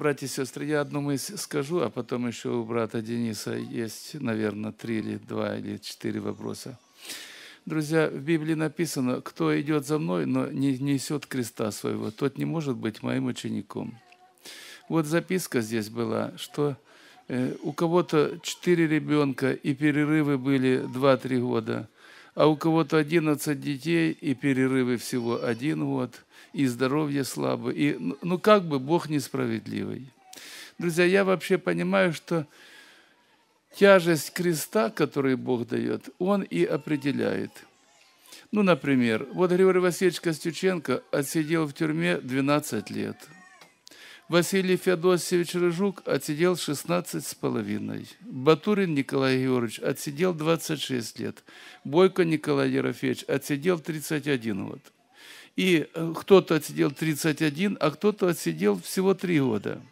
Братья и сестры, я одну мысль скажу, а потом еще у брата Дениса есть, наверное, три или два или четыре вопроса. Друзья, в Библии написано, кто идет за мной, но не несет креста своего, тот не может быть моим учеником. Вот записка здесь была, что э, у кого-то четыре ребенка и перерывы были 2-3 года – а у кого-то 11 детей, и перерывы всего один год, и здоровье слабое и, ну, ну, как бы Бог несправедливый. Друзья, я вообще понимаю, что тяжесть креста, который Бог дает, он и определяет. Ну, например, вот Григорий Васильевич Костюченко отсидел в тюрьме 12 лет – Василий Феодосевич Рыжук отсидел 16 с половиной. Батурин Николай Георгиевич отсидел 26 лет. Бойко Николай Ерофеевич отсидел 31 год. И э, кто-то отсидел 31, а кто-то отсидел всего 3 года.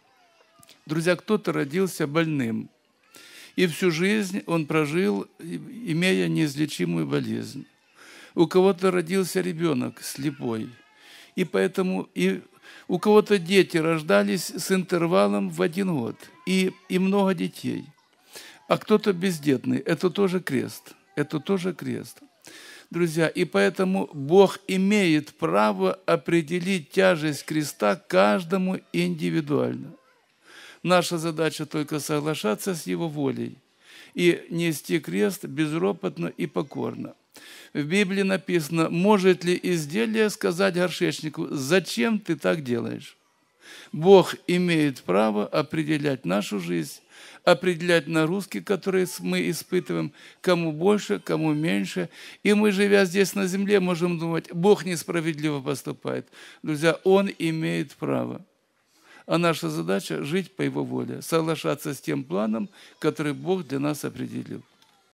Друзья, кто-то родился больным. И всю жизнь он прожил, имея неизлечимую болезнь. У кого-то родился ребенок слепой. И поэтому и у кого-то дети рождались с интервалом в один год, и, и много детей. А кто-то бездетный, это тоже крест, это тоже крест. Друзья, и поэтому Бог имеет право определить тяжесть креста каждому индивидуально. Наша задача только соглашаться с Его волей и нести крест безропотно и покорно. В Библии написано, может ли изделие сказать горшечнику, зачем ты так делаешь? Бог имеет право определять нашу жизнь, определять нагрузки, которые мы испытываем, кому больше, кому меньше. И мы, живя здесь на земле, можем думать, Бог несправедливо поступает. Друзья, Он имеет право. А наша задача – жить по Его воле, соглашаться с тем планом, который Бог для нас определил.